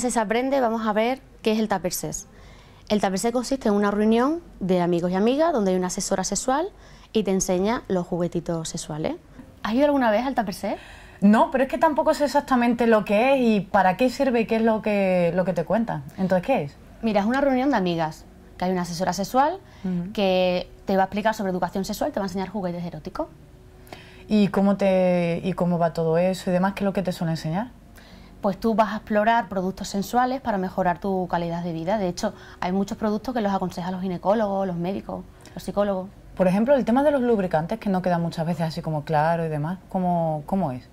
se se Aprende vamos a ver qué es el TAPERSES. El TAPERSES consiste en una reunión de amigos y amigas donde hay una asesora sexual y te enseña los juguetitos sexuales. ¿Has ido alguna vez al TAPERSES? No, pero es que tampoco sé exactamente lo que es y para qué sirve y qué es lo que, lo que te cuentan. Entonces, ¿qué es? Mira, es una reunión de amigas, que hay una asesora sexual que te va a explicar sobre educación sexual, te va a enseñar juguetes eróticos. ¿Y cómo, te, ¿Y cómo va todo eso y demás? ¿Qué es lo que te suele enseñar? pues tú vas a explorar productos sensuales para mejorar tu calidad de vida. De hecho, hay muchos productos que los aconsejan los ginecólogos, los médicos, los psicólogos. Por ejemplo, el tema de los lubricantes, que no queda muchas veces así como claro y demás, ¿cómo, cómo es?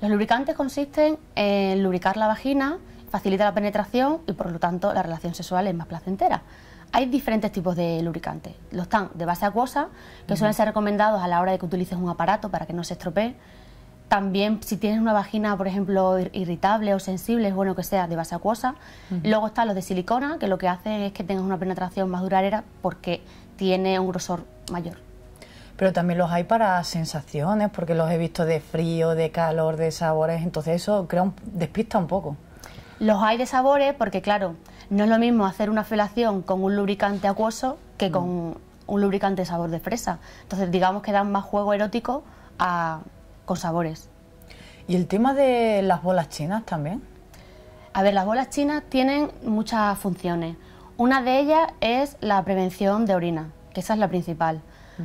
Los lubricantes consisten en lubricar la vagina, facilita la penetración y por lo tanto la relación sexual es más placentera. Hay diferentes tipos de lubricantes. Los tan de base acuosa, que suelen ser recomendados a la hora de que utilices un aparato para que no se estropee también si tienes una vagina, por ejemplo, irritable o sensible, es bueno que sea de base acuosa. Luego están los de silicona, que lo que hacen es que tengas una penetración más duradera porque tiene un grosor mayor. Pero también los hay para sensaciones, porque los he visto de frío, de calor, de sabores, entonces eso creo despista un poco. Los hay de sabores porque, claro, no es lo mismo hacer una felación con un lubricante acuoso que mm. con un lubricante de sabor de fresa. Entonces, digamos que dan más juego erótico a, sabores. ¿Y el tema de las bolas chinas también? A ver, las bolas chinas tienen muchas funciones. Una de ellas es la prevención de orina, que esa es la principal.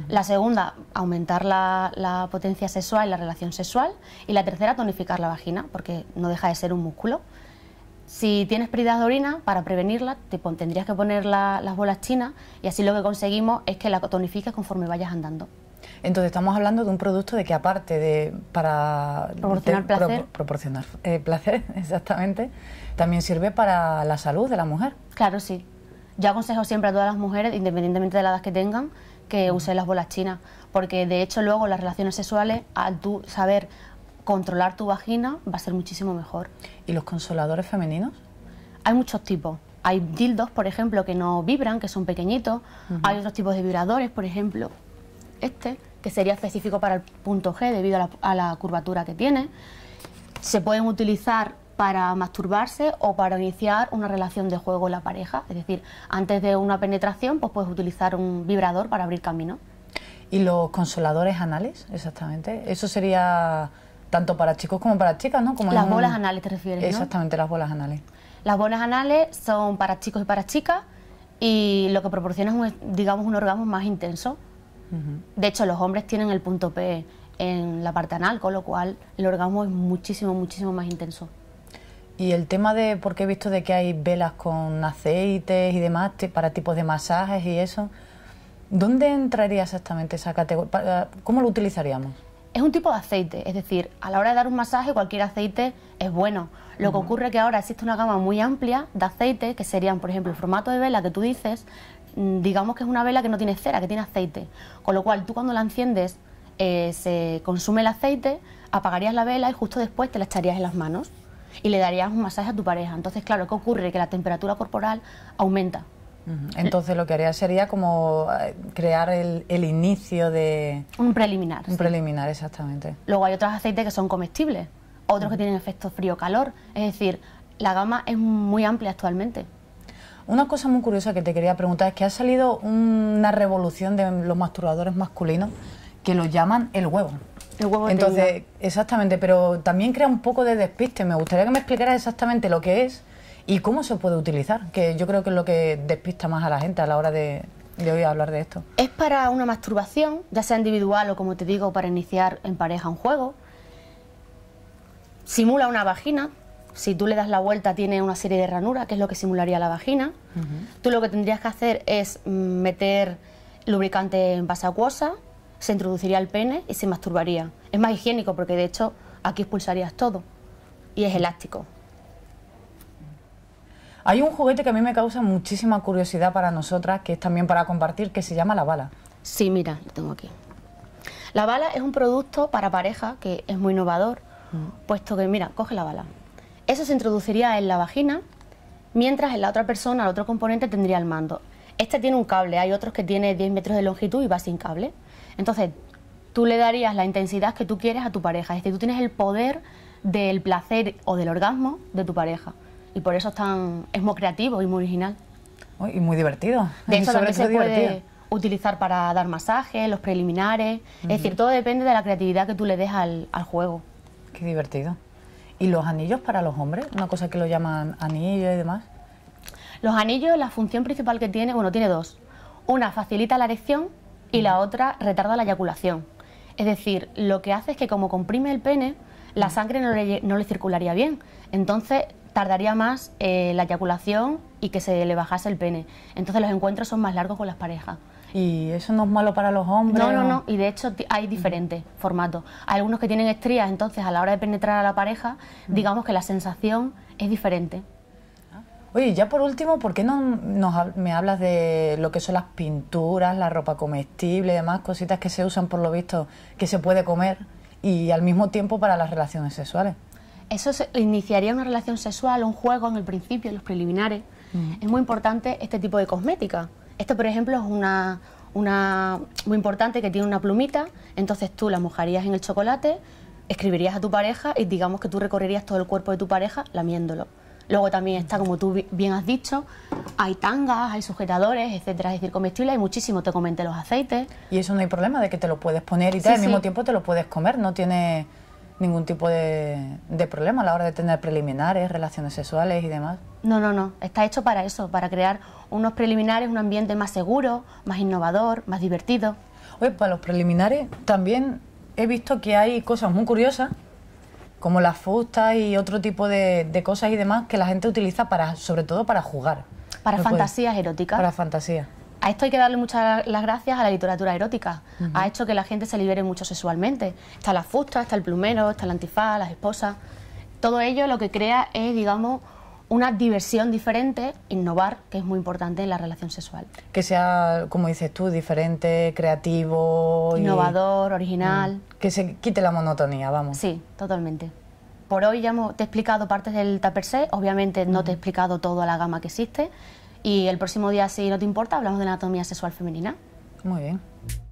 La segunda, aumentar la, potencia sexual y la relación sexual. Y la tercera, tonificar la vagina, porque no deja de ser un músculo. Si tienes pérdidas de orina, para prevenirla, tendrías que poner las bolas chinas y así lo que conseguimos es que la tonifiques conforme vayas andando. Entonces estamos hablando de un producto de que aparte de para proporcionar placer, proporcionar eh, placer exactamente, también sirve para la salud de la mujer. Claro, sí. Yo aconsejo siempre a todas las mujeres, independientemente de la edad que tengan, que usen las bolas chinas, porque de hecho luego las relaciones sexuales, al tú saber controlar tu vagina, va a ser muchísimo mejor. ¿Y los consoladores femeninos? Hay muchos tipos. Hay dildos, por ejemplo, que no vibran, que son pequeñitos. Hay otros tipos de vibradores, por ejemplo este, que sería específico para el punto G debido a la, curvatura que tiene. Se pueden utilizar para masturbarse o para iniciar una relación de juego en la pareja. Es decir, antes de una penetración, pues puedes utilizar un vibrador para abrir camino. ¿Y los consoladores anales? Exactamente. Eso sería tanto para chicos como para chicas, ¿no? las bolas anales te refieres. Exactamente, las bolas anales. Las bolas anales son para chicos y para chicas y lo que proporciona es, un, digamos, un orgasmo más intenso. De hecho, los hombres tienen el punto P en la parte anal, con lo cual el orgasmo es muchísimo, muchísimo más intenso. Y el tema de, porque he visto de que hay velas con aceites y demás para tipos de masajes y eso, ¿dónde entraría exactamente esa categoría? Ah, ¿Cómo lo utilizaríamos? Es un tipo de aceite, es decir, a la hora de dar un masaje cualquier aceite es bueno. Lo que ocurre es que ahora existe una gama muy amplia de aceites que serían, por ejemplo, el formato de vela que tú dices, Mm, digamos que es una vela que no tiene cera, que tiene aceite. Con lo cual, tú cuando la enciendes, eh, se consume el aceite, apagarías la vela y justo después te la echarías en las manos y le darías un masaje a tu pareja. Entonces, claro, ¿qué ocurre? Que la temperatura corporal aumenta. Entonces lo que haría sería como eh, crear el, inicio de... Un preliminar. Un preliminar, exactamente. Luego hay otros aceites que son comestibles, otros que tienen efecto frío-calor. Es decir, la gama es muy amplia actualmente. Una cosa muy curiosa que te quería preguntar es que ha salido una revolución de los masturbadores masculinos que lo llaman el huevo. El huevo Entonces, exactamente, pero también crea un poco de despiste. Me gustaría que me explicaras exactamente lo que es y cómo se puede utilizar, que yo creo que es lo que despista más a la gente a la hora de, de hoy hablar de esto. Es para una masturbación, ya sea individual o como te digo, para iniciar en pareja un juego. Simula una vagina, si tú le das la vuelta tiene una serie de ranuras, que es lo que simularía la vagina. Tú lo que tendrías que hacer es mm, meter lubricante en base acuosa, se introduciría el pene y se masturbaría. Es más higiénico porque de hecho aquí expulsarías todo y es elástico. Hay un juguete que a mí me causa muchísima curiosidad para nosotras, que es también para compartir, que se llama la bala. Sí, mira, lo tengo aquí. La bala es un producto para pareja que es muy innovador, puesto que, mira, coge la bala. Eso se introduciría en la vagina, mientras en la otra persona, el otro componente, tendría el mando. Este tiene un cable, hay otros que tiene 10 metros de longitud y va sin cable. Entonces, tú le darías la intensidad que tú quieres a tu pareja, es decir, tú tienes el poder del placer o del orgasmo de tu pareja. Y por eso es, tan, es muy creativo y muy original. y muy divertido. De hecho, se puede utilizar para dar masajes, los preliminares. Es decir, todo depende de la creatividad que tú le des al, al juego. Qué divertido. ¿Y los anillos para los hombres? Una cosa que lo llaman anillo y demás. Los anillos, la función principal que tiene, bueno, tiene dos. Una facilita la erección y la otra retarda la eyaculación. Es decir, lo que hace es que como comprime el pene, la sangre no le, no le circularía bien. Entonces, tardaría más eh, la eyaculación y que se le bajase el pene. Entonces los encuentros son más largos con las parejas. ¿Y eso no es malo para los hombres? No, no, no. Y de hecho hay diferentes formatos. Hay algunos que tienen estrías, entonces a la hora de penetrar a la pareja, mm. digamos que la sensación es diferente. Oye, ya por último, ¿por qué no me hablas de lo que son las pinturas, la ropa comestible y demás, cositas que se usan por lo visto, que se puede comer y al mismo tiempo para las relaciones sexuales? Eso iniciaría una relación sexual, un juego en el principio, en los preliminares. Mm. Es muy importante este tipo de cosmética. Esto, por ejemplo, es una, muy importante que tiene una plumita, entonces tú la mojarías en el chocolate, escribirías a tu pareja y digamos que tú recorrerías todo el cuerpo de tu pareja lamiéndolo. Luego también está, como tú bien has dicho, hay tangas, hay sujetadores, etcétera, es decir, comestibles. hay muchísimo, te comenté los aceites. Y eso no hay problema de que te lo puedes poner y al mismo tiempo te lo puedes comer, no tiene ningún tipo de, de, problema a la hora de tener preliminares, relaciones sexuales y demás. No, no, no. Está hecho para eso, para crear unos preliminares, un ambiente más seguro, más innovador, más divertido. Oye, para los preliminares también he visto que hay cosas muy curiosas, como las fustas y otro tipo de, cosas y demás que la gente utiliza para, sobre todo para jugar. Para fantasías eróticas. Para fantasías. A esto hay que darle muchas las gracias a la literatura erótica. Ha hecho que la gente se libere mucho sexualmente. Está la fusta, está el plumero, está la antifaz, las esposas. Todo ello lo que crea es, digamos, una diversión diferente, innovar, que es muy importante en la relación sexual. Que sea, como dices tú, diferente, creativo. Innovador, original. Mm. Que se quite la monotonía, vamos. Sí, totalmente. Por hoy ya te he explicado partes del se obviamente no te he explicado toda la gama que existe, y el próximo día, si no te importa, hablamos de anatomía sexual femenina. Muy bien.